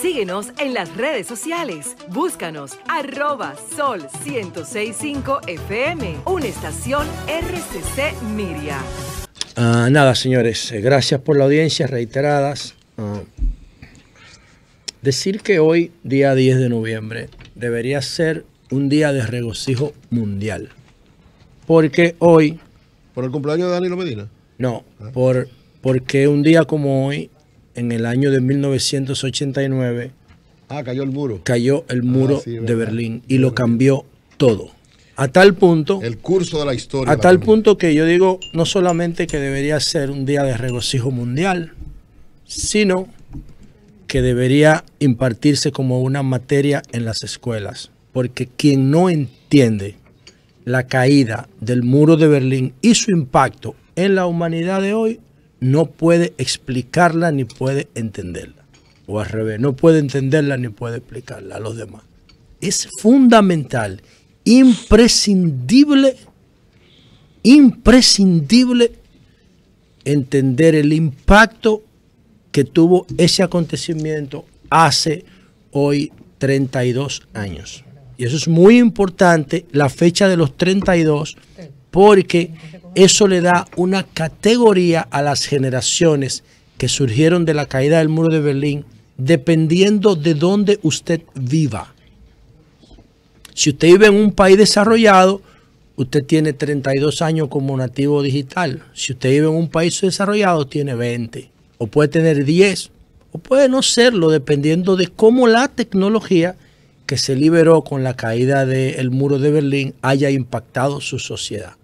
Síguenos en las redes sociales. Búscanos arroba sol 1065 FM, una estación RCC Miria. Ah, nada, señores, eh, gracias por la audiencia reiteradas. Ah, decir que hoy, día 10 de noviembre, debería ser un día de regocijo mundial. Porque hoy... ¿Por el cumpleaños de Danilo Medina? No, ah. por, porque un día como hoy en el año de 1989. Ah, cayó el muro. Cayó el ah, muro de Berlín y lo cambió todo. A tal punto. El curso de la historia. A tal punto que yo digo, no solamente que debería ser un día de regocijo mundial, sino que debería impartirse como una materia en las escuelas. Porque quien no entiende la caída del muro de Berlín y su impacto en la humanidad de hoy no puede explicarla ni puede entenderla. O al revés, no puede entenderla ni puede explicarla a los demás. Es fundamental, imprescindible, imprescindible entender el impacto que tuvo ese acontecimiento hace hoy 32 años. Y eso es muy importante, la fecha de los 32 porque eso le da una categoría a las generaciones que surgieron de la caída del muro de Berlín, dependiendo de dónde usted viva. Si usted vive en un país desarrollado, usted tiene 32 años como nativo digital. Si usted vive en un país desarrollado, tiene 20. O puede tener 10. O puede no serlo, dependiendo de cómo la tecnología que se liberó con la caída del muro de Berlín haya impactado su sociedad.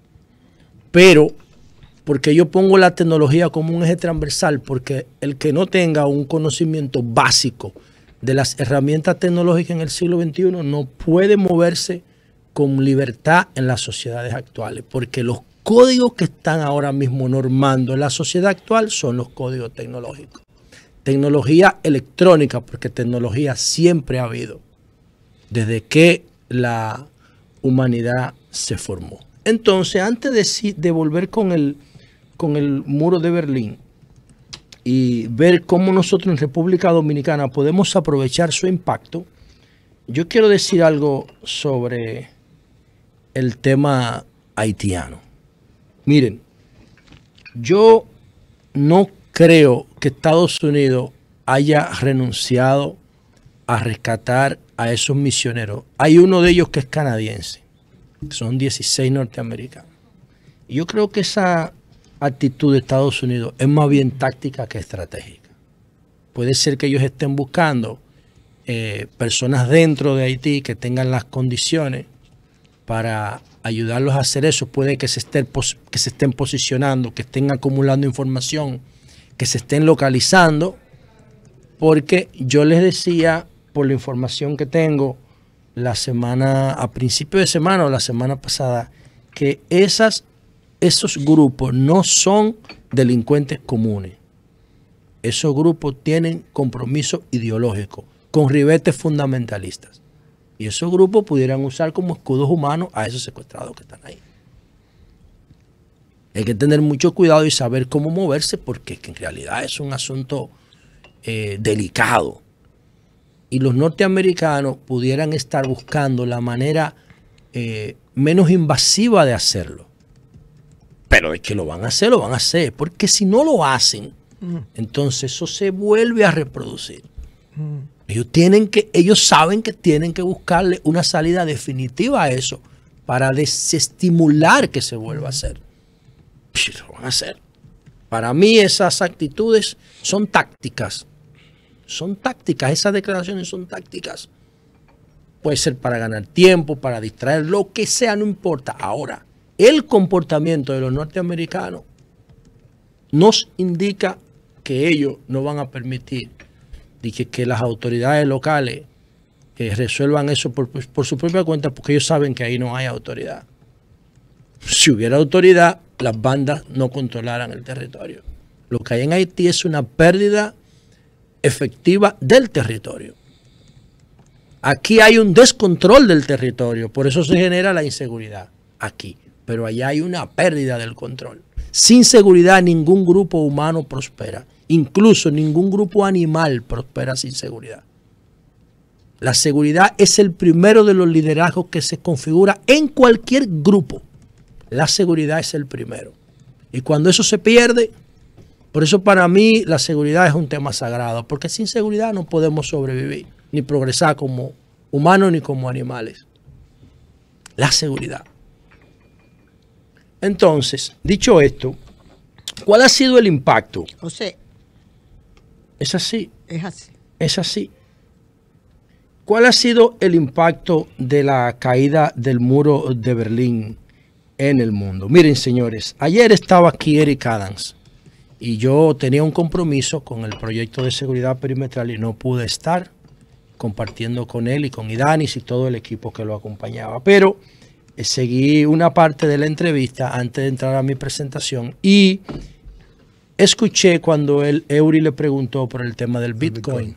Pero, porque yo pongo la tecnología como un eje transversal, porque el que no tenga un conocimiento básico de las herramientas tecnológicas en el siglo XXI no puede moverse con libertad en las sociedades actuales, porque los códigos que están ahora mismo normando en la sociedad actual son los códigos tecnológicos. Tecnología electrónica, porque tecnología siempre ha habido, desde que la humanidad se formó. Entonces, antes de, de volver con el muro de Berlín y ver cómo nosotros en República Dominicana podemos aprovechar su impacto, yo quiero decir algo sobre el tema haitiano. Miren, yo no creo que Estados Unidos haya renunciado a rescatar a esos misioneros. Hay uno de ellos que es canadiense son 16 norteamericanos. Yo creo que esa actitud de Estados Unidos es más bien táctica que estratégica. Puede ser que ellos estén buscando eh, personas dentro de Haití que tengan las condiciones para ayudarlos a hacer eso. Puede que se, que se estén posicionando, que estén acumulando información, que se estén localizando, porque yo les decía, por la información que tengo, la semana, a principio de semana o la semana pasada, que esas, esos grupos no son delincuentes comunes. Esos grupos tienen compromiso ideológico con ribetes fundamentalistas. Y esos grupos pudieran usar como escudos humanos a esos secuestrados que están ahí. Hay que tener mucho cuidado y saber cómo moverse porque en realidad es un asunto eh, delicado y los norteamericanos pudieran estar buscando la manera eh, menos invasiva de hacerlo. Pero es que lo van a hacer, lo van a hacer, porque si no lo hacen, mm. entonces eso se vuelve a reproducir. Mm. Ellos tienen que, ellos saben que tienen que buscarle una salida definitiva a eso para desestimular que se vuelva a mm. hacer. lo van a hacer. Para mí esas actitudes son tácticas son tácticas, esas declaraciones son tácticas. Puede ser para ganar tiempo, para distraer, lo que sea, no importa. Ahora, el comportamiento de los norteamericanos nos indica que ellos no van a permitir que, que las autoridades locales que resuelvan eso por, pues, por su propia cuenta, porque ellos saben que ahí no hay autoridad. Si hubiera autoridad, las bandas no controlaran el territorio. Lo que hay en Haití es una pérdida efectiva del territorio. Aquí hay un descontrol del territorio, por eso se genera la inseguridad aquí, pero allá hay una pérdida del control. Sin seguridad ningún grupo humano prospera, incluso ningún grupo animal prospera sin seguridad. La seguridad es el primero de los liderazgos que se configura en cualquier grupo. La seguridad es el primero. Y cuando eso se pierde, por eso para mí la seguridad es un tema sagrado, porque sin seguridad no podemos sobrevivir, ni progresar como humanos ni como animales. La seguridad. Entonces, dicho esto, ¿cuál ha sido el impacto? José. Es así. Es así. Es así. ¿Cuál ha sido el impacto de la caída del muro de Berlín en el mundo? Miren, señores, ayer estaba aquí Eric Adams y yo tenía un compromiso con el proyecto de seguridad perimetral y no pude estar compartiendo con él y con Idanis y todo el equipo que lo acompañaba. Pero eh, seguí una parte de la entrevista antes de entrar a mi presentación y escuché cuando el Eury le preguntó por el tema del Bitcoin.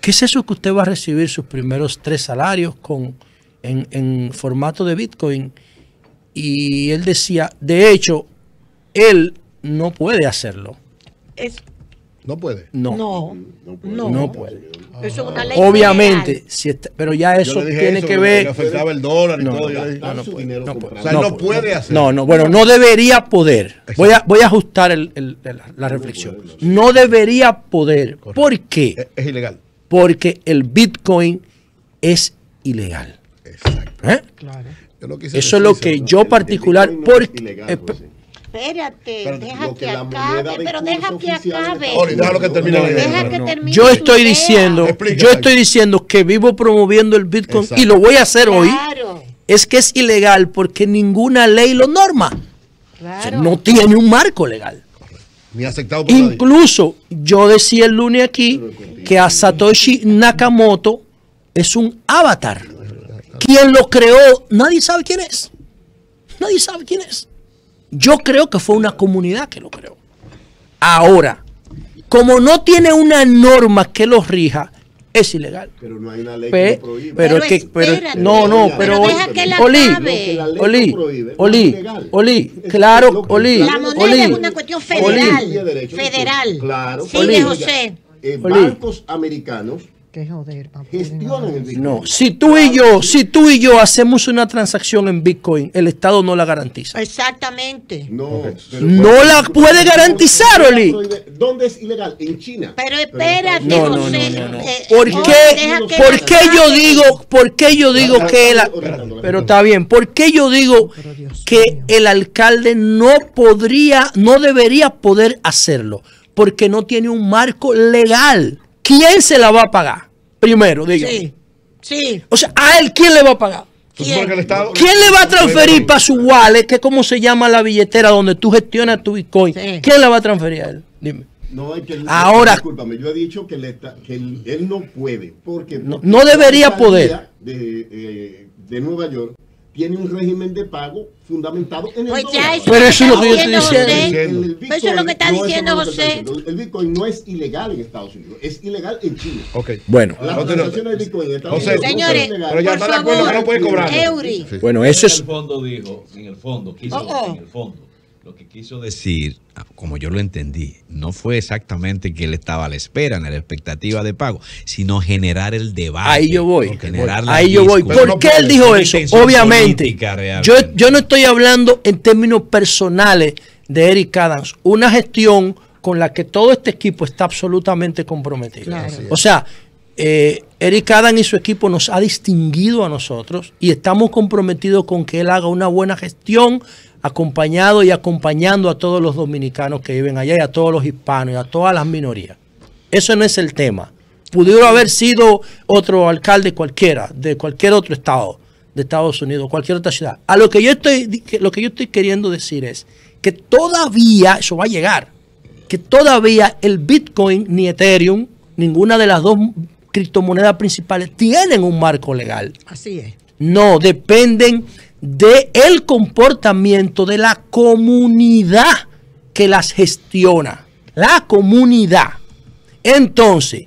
¿Qué es eso que usted va a recibir sus primeros tres salarios con, en, en formato de Bitcoin? Y él decía, de hecho, él no puede hacerlo. Es, no puede. No. No, no puede. Obviamente, si pero ya eso tiene que ver. afectaba el dólar no, No, puede, bueno, no debería poder. Voy a, voy a ajustar el, la reflexión. No debería poder. ¿Por qué? Es, ilegal. Porque el Bitcoin es ilegal. Exacto. ¿Eh? Eso es lo que yo particular, porque, Espérate, deja que, acabe, pero deja que acabe. que yo estoy diciendo, yo estoy diciendo que vivo promoviendo el Bitcoin y lo voy a hacer hoy. Es que es ilegal porque ninguna ley lo norma. no tiene un marco legal. Incluso yo decía el lunes aquí que a Satoshi Nakamoto es un avatar. Quien lo creó, nadie sabe quién es. Nadie sabe quién es. Yo creo que fue una comunidad que lo creó. Ahora, como no tiene una norma que lo rija, es ilegal. Pero no hay una ley que lo prohíbe. Pero, es que, no, no, pero, pero Oli, Oli, Oli, Oli, claro, Oli, La moneda es una cuestión federal, federal, federal. Claro, José. Eh, bancos americanos no, si tú y yo, si tú y yo hacemos una transacción en Bitcoin, el Estado no la garantiza. Exactamente. No, la puede garantizar, Oli. ¿Dónde es ilegal? En China. Pero espérate, José. ¿Por qué, yo digo, por qué yo digo que pero está bien, ¿por qué yo digo que el alcalde no podría, no debería poder hacerlo? Porque no tiene un marco legal. ¿Quién se la va a pagar? Primero, diga. Sí, O sea, ¿a él quién le va a pagar? ¿Quién? le va a transferir para su wallet, que es como se llama la billetera donde tú gestionas tu Bitcoin? ¿Quién la va a transferir a él? Dime. No, hay que Ahora, discúlpame, yo he dicho que, él, no puede, porque... No, debería poder. Eh, de Nueva York tiene un régimen de pago fundamentado en el pues ya Pero eso es lo que está diciendo. eso es lo que está diciendo José. El Bitcoin no es ilegal en Estados Unidos, es ilegal en Chile. Ok. Bueno. la Bitcoin en Estados José, Unidos Señores, pero ya está de acuerdo que no puede cobrar. Bueno, eso es... En el fondo dijo, en el fondo, quiso, oh, oh. en el fondo lo que quiso decir, ah, como yo lo entendí, no fue exactamente que él estaba a la espera, en la expectativa de pago, sino generar el debate. Ahí yo voy. Ahí yo voy. ¿Por qué él dijo eso? Obviamente. Yo, no estoy hablando en términos personales de Eric Adams. Una gestión con la que todo este equipo está absolutamente comprometido. O sea, eh, Eric Adams y su equipo nos ha distinguido a nosotros y estamos comprometidos con que él haga una buena gestión acompañado y acompañando a todos los dominicanos que viven allá y a todos los hispanos y a todas las minorías. Eso no es el tema. Pudiera haber sido otro alcalde cualquiera, de cualquier otro estado de Estados Unidos, cualquier otra ciudad. A lo que yo estoy, lo que yo estoy queriendo decir es que todavía eso va a llegar, que todavía el Bitcoin ni Ethereum, ninguna de las dos criptomonedas principales tienen un marco legal. Así es. No, dependen de el comportamiento de la comunidad que las gestiona. La comunidad. Entonces,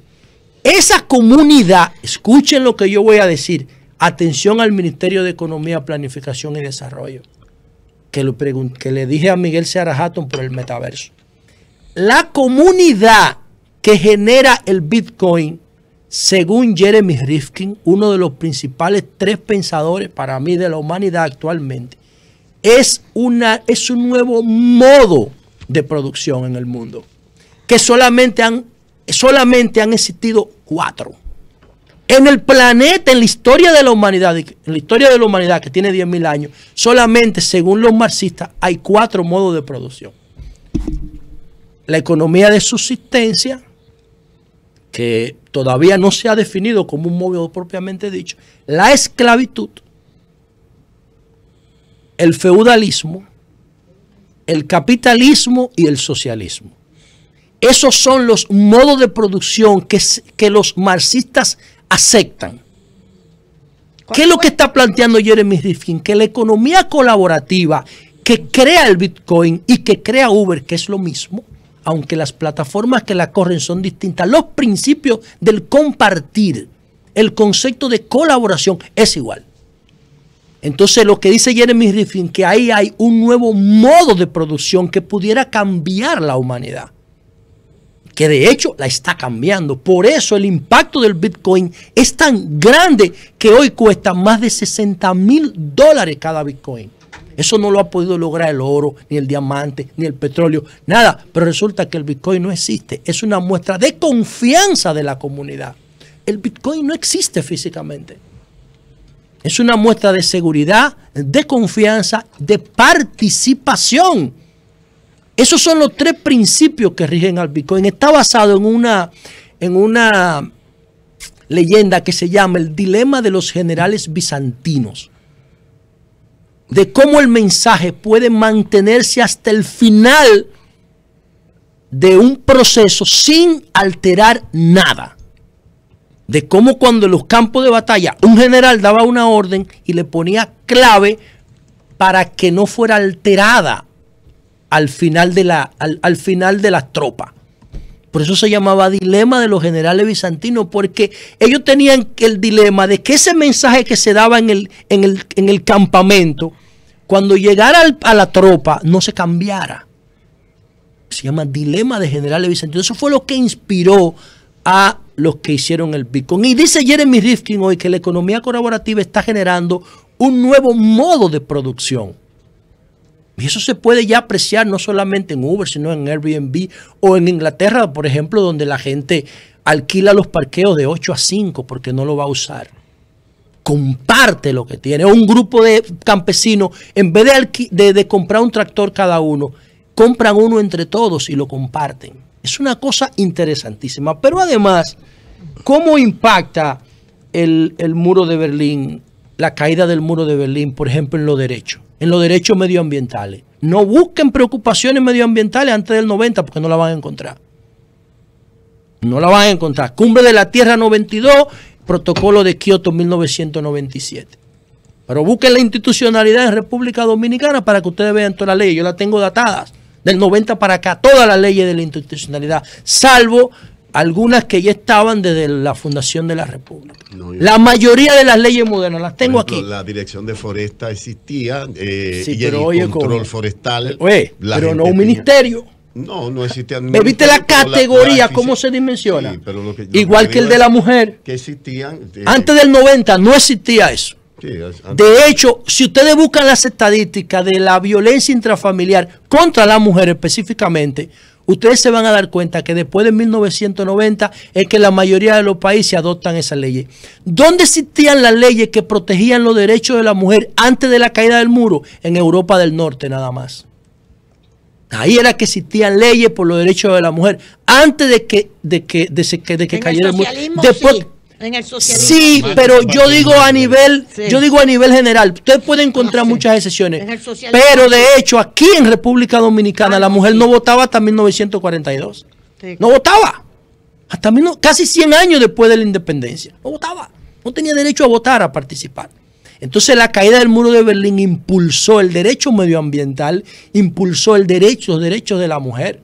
esa comunidad, escuchen lo que yo voy a decir, atención al Ministerio de Economía, Planificación y Desarrollo, que, que le dije a Miguel Seara por el metaverso. La comunidad que genera el Bitcoin según Jeremy Rifkin, uno de los principales tres pensadores para mí de la humanidad actualmente, es, una, es un nuevo modo de producción en el mundo, que solamente han, solamente han existido cuatro. En el planeta, en la historia de la humanidad, en la historia de la humanidad que tiene 10.000 años, solamente según los marxistas hay cuatro modos de producción. La economía de subsistencia, que todavía no se ha definido como un modo propiamente dicho, la esclavitud, el feudalismo, el capitalismo y el socialismo. Esos son los modos de producción que, que los marxistas aceptan. ¿Qué es lo que está planteando Jeremy Rifkin? Que la economía colaborativa que crea el Bitcoin y que crea Uber, que es lo mismo, aunque las plataformas que la corren son distintas, los principios del compartir, el concepto de colaboración es igual. Entonces lo que dice Jeremy Griffin, que ahí hay un nuevo modo de producción que pudiera cambiar la humanidad, que de hecho la está cambiando. Por eso el impacto del Bitcoin es tan grande que hoy cuesta más de 60 mil dólares cada Bitcoin. Eso no lo ha podido lograr el oro, ni el diamante, ni el petróleo, nada. Pero resulta que el Bitcoin no existe. Es una muestra de confianza de la comunidad. El Bitcoin no existe físicamente. Es una muestra de seguridad, de confianza, de participación. Esos son los tres principios que rigen al Bitcoin. Está basado en una, en una leyenda que se llama el dilema de los generales bizantinos de cómo el mensaje puede mantenerse hasta el final de un proceso sin alterar nada. De cómo cuando en los campos de batalla un general daba una orden y le ponía clave para que no fuera alterada al final de la, al, final de la tropa. Por eso se llamaba dilema de los generales bizantinos, porque ellos tenían el dilema de que ese mensaje que se daba en el, en el, campamento, cuando llegara a la tropa, no se cambiara. Se llama dilema de generales bizantinos. Eso fue lo que inspiró a los que hicieron el Bitcoin. Y dice Jeremy Rifkin hoy que la economía colaborativa está generando un nuevo modo de producción. Y eso se puede ya apreciar no solamente en Uber, sino en Airbnb o en Inglaterra, por ejemplo, donde la gente alquila los parqueos de 8 a 5 porque no lo va a usar. Comparte lo que tiene. un grupo de campesinos, en vez de, comprar un tractor cada uno, compran uno entre todos y lo comparten. Es una cosa interesantísima. Pero además, ¿cómo impacta el, el muro de Berlín, la caída del muro de Berlín, por ejemplo, en lo derecho? en los derechos medioambientales. No busquen preocupaciones medioambientales antes del 90 porque no la van a encontrar. No la van a encontrar. Cumbre de la Tierra 92, protocolo de Kioto 1997. Pero busquen la institucionalidad en República Dominicana para que ustedes vean toda la ley. Yo la tengo datadas del 90 para acá, todas las leyes de la institucionalidad, salvo algunas que ya estaban desde la fundación de la República. La mayoría de las leyes modernas las tengo aquí. La dirección de foresta existía eh, el control forestal. Oye, pero no un ministerio. No, no existía. viste la categoría, cómo se dimensiona? Igual que, el de la mujer. Que existían. Eh, antes del 90 no existía eso. de hecho, si ustedes buscan las estadísticas de la violencia intrafamiliar contra la mujer específicamente, ustedes se van a dar cuenta que después de 1990 es que la mayoría de los países adoptan esas leyes. ¿Dónde existían las leyes que protegían los derechos de la mujer antes de la caída del muro? En Europa del Norte nada más. Ahí era que existían leyes por los derechos de la mujer antes de que, de que, de que, cayera el muro en Sí, pero yo digo a nivel, yo digo a nivel general, usted puede encontrar ah, muchas excepciones. Pero de hecho, aquí en República Dominicana ah, la mujer no votaba hasta 1942. No votaba. Hasta casi 100 años después de la independencia. No votaba. No tenía derecho a votar, a participar. Entonces la caída del muro de Berlín impulsó el derecho medioambiental, impulsó el derecho, los derechos de la mujer.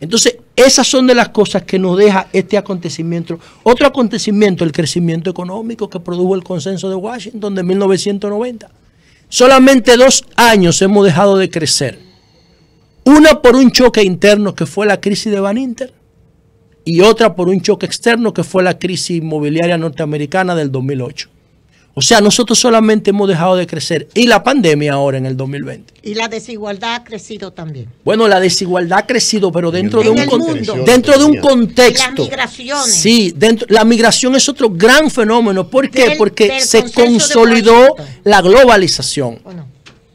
Entonces, esas son de las cosas que nos deja este acontecimiento. Otro acontecimiento, el crecimiento económico que produjo el consenso de Washington de 1990. Solamente dos años hemos dejado de crecer. Una por un choque interno que fue la crisis de Van Inter y otra por un choque externo que fue la crisis inmobiliaria norteamericana del 2008. O sea, nosotros solamente hemos dejado de crecer. Y la pandemia ahora en el 2020. Y la desigualdad ha crecido también. Bueno, la desigualdad ha crecido, pero dentro, de un, contexto. dentro de un contexto. migraciones. Sí, dentro, la migración es otro gran fenómeno. ¿Por qué? Porque se consolidó la globalización.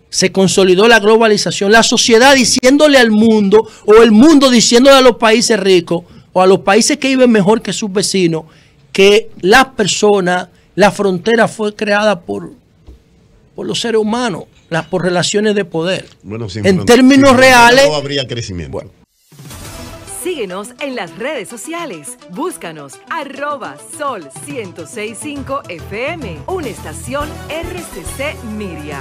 Se consolidó la globalización. La sociedad diciéndole al mundo, o el mundo diciéndole a los países ricos, o a los países que viven mejor que sus vecinos, que las personas la frontera fue creada por, por los seres humanos, las, por relaciones de poder. Bueno, sin en términos reales. No habría crecimiento. Síguenos en las redes sociales. Búscanos arroba sol 1065 FM, una estación RCC Miria.